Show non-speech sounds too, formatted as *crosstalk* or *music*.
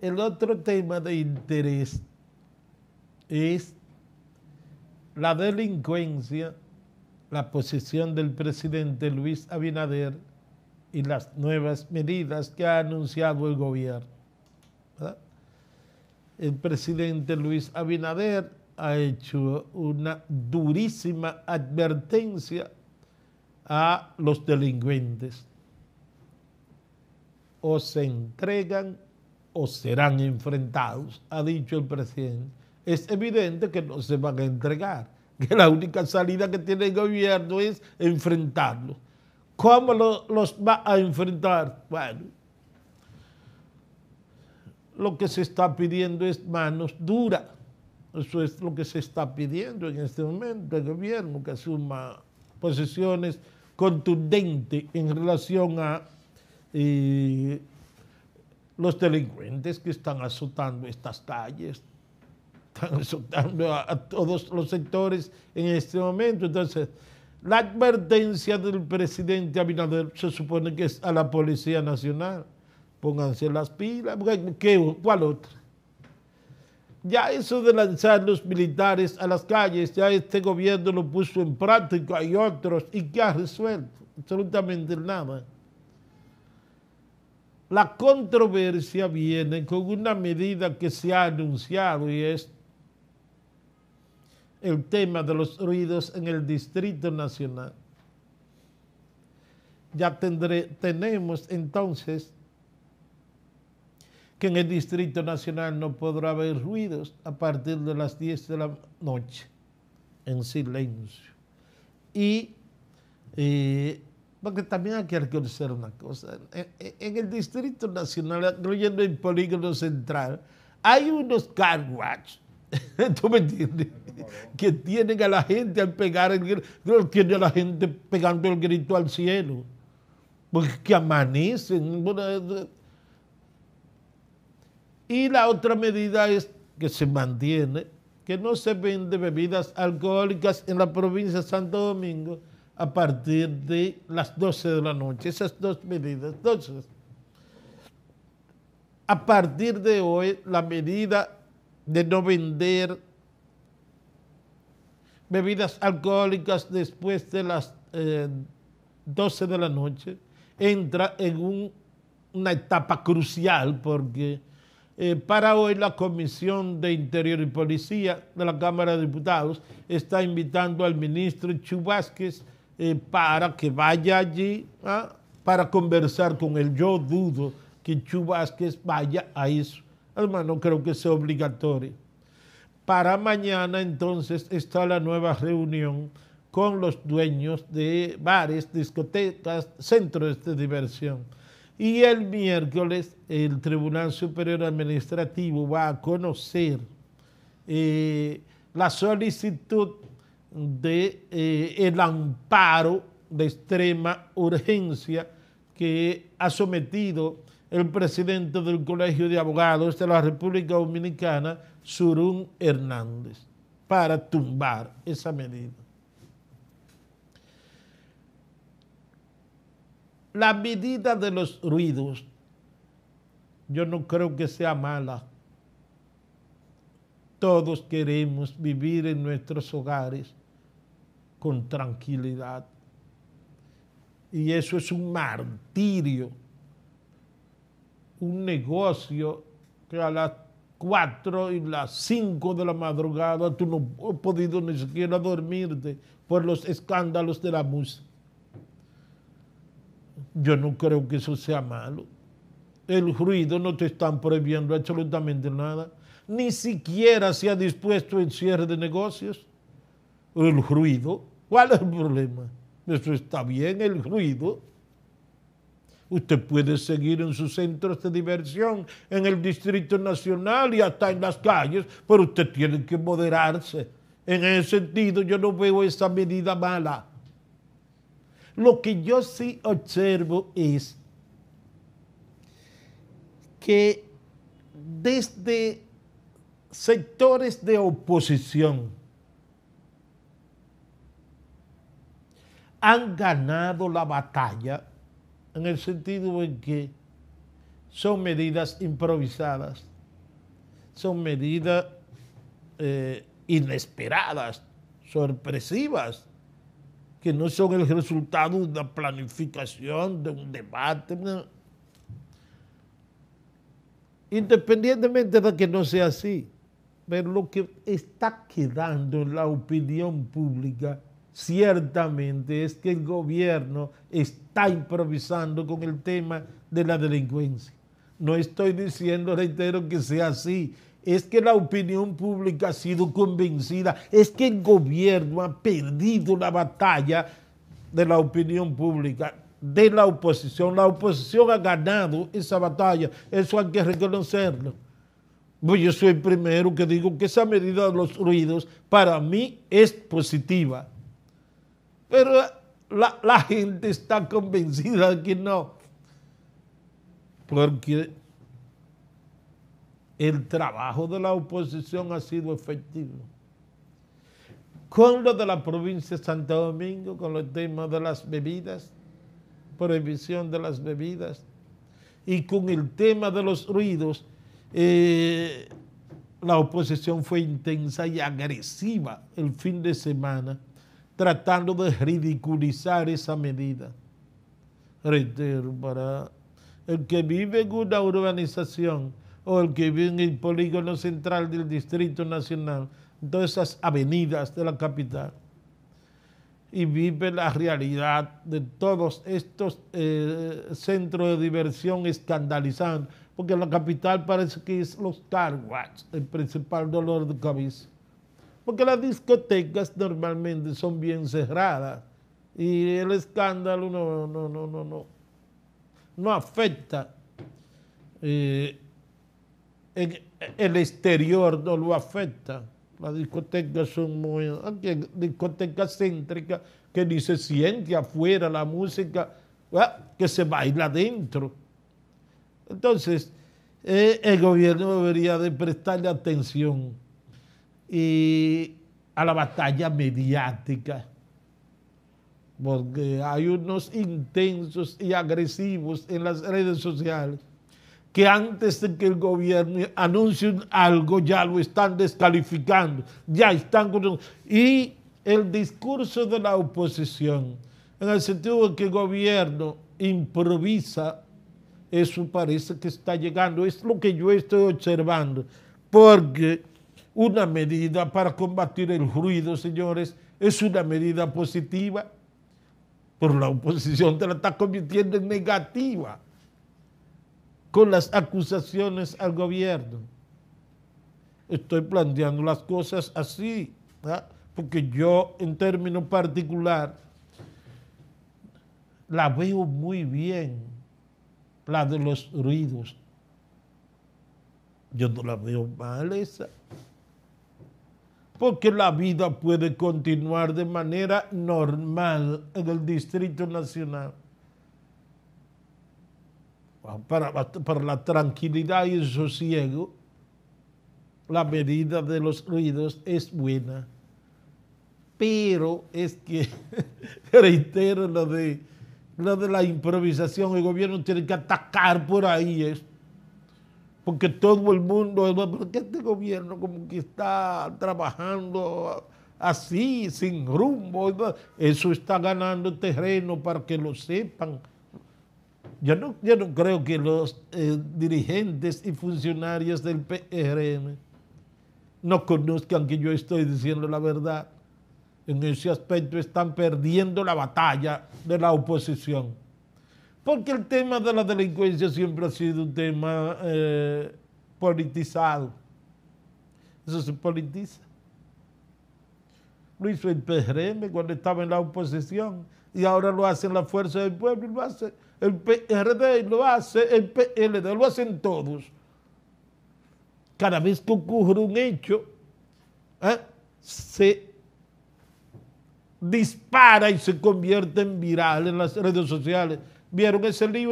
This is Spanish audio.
El otro tema de interés es la delincuencia, la posición del presidente Luis Abinader y las nuevas medidas que ha anunciado el gobierno. El presidente Luis Abinader ha hecho una durísima advertencia a los delincuentes. O se entregan o serán enfrentados, ha dicho el presidente, es evidente que no se van a entregar, que la única salida que tiene el gobierno es enfrentarlos. ¿Cómo los va a enfrentar? Bueno, lo que se está pidiendo es manos duras. Eso es lo que se está pidiendo en este momento, el gobierno que asuma posiciones contundentes en relación a eh, los delincuentes que están azotando estas calles, están azotando a, todos los sectores en este momento. Entonces, la advertencia del presidente Abinader se supone que es a la Policía Nacional. Pónganse las pilas, ¿cuál otra? Ya eso de lanzar los militares a las calles, ya este gobierno lo puso en práctica hay otros, ¿y qué ha resuelto? Absolutamente nada. La controversia viene con una medida que se ha anunciado y es el tema de los ruidos en el Distrito Nacional. Ya tenemos entonces que en el Distrito Nacional no podrá haber ruidos a partir de las 10 de la noche, en silencio. Y eh, porque también hay que reconocer una cosa. En, el Distrito Nacional, incluyendo el Polígono Central, hay unos car *laughs* ¿tú me entiendes? Que tienen a la gente al pegar el grito, tiene a la gente pegando el grito al cielo. Porque amanecen. Y la otra medida es que se mantiene que no se vende bebidas alcohólicas en la provincia de Santo Domingo a partir de las 12 de la noche. Esas dos medidas. Entonces, a partir de hoy, la medida de no vender bebidas alcohólicas después de las 12 eh, de la noche entra en una etapa crucial porque eh, para hoy la Comisión de Interior y Policía de la Cámara de Diputados está invitando al ministro Chubásquez eh, para que vaya allí ¿ah? para conversar con él. Yo dudo que Chu Vázquez vaya a eso. Hermano, creo que sea obligatorio. Para mañana entonces está la nueva reunión con los dueños de bares, discotecas, centros de diversión. Y el miércoles el Tribunal Superior Administrativo va a conocer eh, la solicitud de eh, el amparo de extrema urgencia que ha sometido el presidente del Colegio de Abogados de la República Dominicana, Surún Hernández, para tumbar esa medida. La medida de los ruidos, yo no creo que sea mala. Todos queremos vivir en nuestros hogares con tranquilidad. Y eso es un martirio, un negocio que a las 4 y las 5 de la madrugada tú no has podido ni siquiera dormirte por los escándalos de la música. Yo no creo que eso sea malo. El ruido no te están prohibiendo absolutamente nada. Ni siquiera se ha dispuesto el cierre de negocios. El ruido ¿Cuál es el problema? Eso está bien, el ruido. Usted puede seguir en sus centros de diversión, en el Distrito Nacional y hasta en las calles, pero usted tiene que moderarse. En ese sentido, yo no veo esa medida mala. Lo que yo sí observo es que desde sectores de oposición, han ganado la batalla en el sentido en que son medidas improvisadas, son medidas eh, inesperadas, sorpresivas, que no son el resultado de una planificación, de un debate. Independientemente de que no sea así, pero lo que está quedando en la opinión pública ciertamente es que el gobierno está improvisando con el tema de la delincuencia. No estoy diciendo, reitero, que sea así. Es que la opinión pública ha sido convencida. Es que el gobierno ha perdido la batalla de la opinión pública, de la oposición. La oposición ha ganado esa batalla. Eso hay que reconocerlo. Pues yo soy el primero que digo que esa medida de los ruidos para mí es positiva. Pero la, gente está convencida de que no. Porque el trabajo de la oposición ha sido efectivo. Con lo de la provincia de Santo Domingo, con el tema de las bebidas, prohibición de las bebidas, y con el tema de los ruidos, eh, la oposición fue intensa y agresiva el fin de semana tratando de ridiculizar esa medida. Reitero, para el que vive en una urbanización o el que vive en el polígono central del Distrito Nacional, todas esas avenidas de la capital, y vive la realidad de todos estos eh, centros de diversión escandalizados, porque la capital parece que es los wars el principal dolor de cabeza porque las discotecas normalmente son bien cerradas y el escándalo no, no, no, no, no, no afecta. Eh, el exterior no lo afecta. Las discotecas son muy... discotecas céntricas que ni se siente afuera la música, que se baila adentro. Entonces, eh, el gobierno debería de prestarle atención y a la batalla mediática, porque hay unos intensos y agresivos en las redes sociales que antes de que el gobierno anuncie algo ya lo están descalificando, ya están... con Y el discurso de la oposición, en el sentido de que el gobierno improvisa, eso parece que está llegando, es lo que yo estoy observando, porque una medida para combatir el ruido, señores, es una medida positiva, pero la oposición te la está convirtiendo en negativa con las acusaciones al gobierno. Estoy planteando las cosas así, porque yo en términos particular la veo muy bien, la de los ruidos. Yo no la veo mal esa porque la vida puede continuar de manera normal en el Distrito Nacional. Para, para, la tranquilidad y el sosiego, la medida de los ruidos es buena. Pero es que, *laughs* reitero, lo de, lo de la improvisación, el gobierno tiene que atacar por ahí esto porque todo el mundo, porque este gobierno como que está trabajando así, sin rumbo, eso está ganando terreno para que lo sepan. Yo no, yo no creo que los eh, dirigentes y funcionarios del PRM no conozcan que yo estoy diciendo la verdad. En ese aspecto están perdiendo la batalla de la oposición porque el tema de la delincuencia siempre ha sido un tema eh, politizado. Eso se politiza. Lo hizo el PRM cuando estaba en la oposición y ahora lo hacen la Fuerza del Pueblo, lo hace el PRD, lo hace el PLD, lo hacen todos. Cada vez que ocurre un hecho, ¿eh? se dispara y se convierte en viral en las redes sociales vieron ese libro